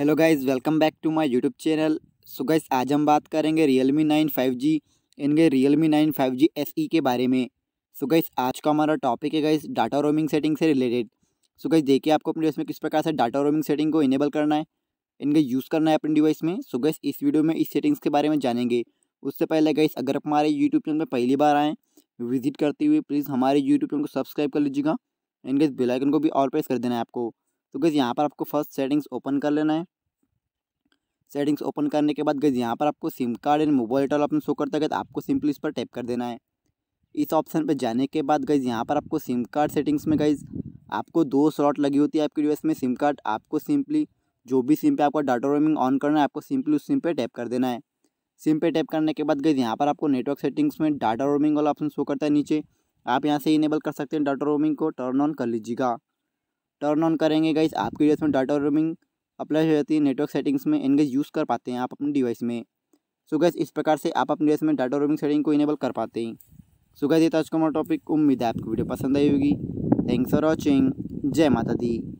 hello guys welcome back to my YouTube channel so guys आज हम बात करेंगे Realme nine five G इनके Realme nine five G S E e के बारे में सो so आज का हमारा टॉपिक है गाइस डाटा रोमिंग सेटिंग से रिलेटेड सो गाइस देखिए आपको अपने डिवाइस में किस प्रकार से डाटा रोमिंग सेटिंग को इनेबल करना है इनका यूज़ करना है अपने डिवाइस में सो so गाइस इस वीडियो में इस सेटिंग्स के बारे में जानेंगे उससे पहले गाइस अगर आप हमारे यूट्यूब चैनल पर पहली बार आएँ विजिट करते हुए प्लीज़ हमारे यूट्यूब चैनल को सब्सक्राइब कर लीजिएगा इनके बेलाइकन को भी और प्रेस कर देना है आपको तो गज़ यहाँ पर आपको फर्स्ट सेटिंग्स ओपन कर लेना है सेटिंग्स ओपन करने के बाद गज़ यहाँ पर आपको SIM card and mobile data option show करता है तो आपको सिंपली इस पर टैप कर देना है इस ऑप्शन पर जाने के बाद गज़ यहाँ पर आपको सिम कार्ड सेटिंग्स में गज़ आपको दो स्लॉट लगी होती है आपके डिवाइस में सिम कार्ड आपको सिंपली जो भी सिम पे आपका डाटा रोमिंग ऑन करना है आपको सिंपली उस सिम पे टैप कर देना है सिम पे टैप करने के बाद गई यहाँ पर आपको नेटवर्क सेटिंग्स में डाटा रोमिंग वाला ऑप्शन शो करता है नीचे आप यहाँ से इनेबल कर सकते हैं डाटा रोमिंग को टर्न ऑन कर लीजिएगा टर्न ऑन करेंगे गाइस आपके डिवाइस में डाटा रोमिंग अप्लाई हो जाती है नेटवर्क सेटिंग्स में इनगेज यूज़ कर पाते हैं आप अपने डिवाइस में सो गैस इस प्रकार से आप अपने डिवाइस में डाटा रोमिंग सेटिंग को इनेबल कर पाते हैं सो गैस ये तो आज का हमारा टॉपिक उम्मीद है आपको वीडियो पसंद आई होगी थैंक्स फॉर वॉचिंग जय माता दी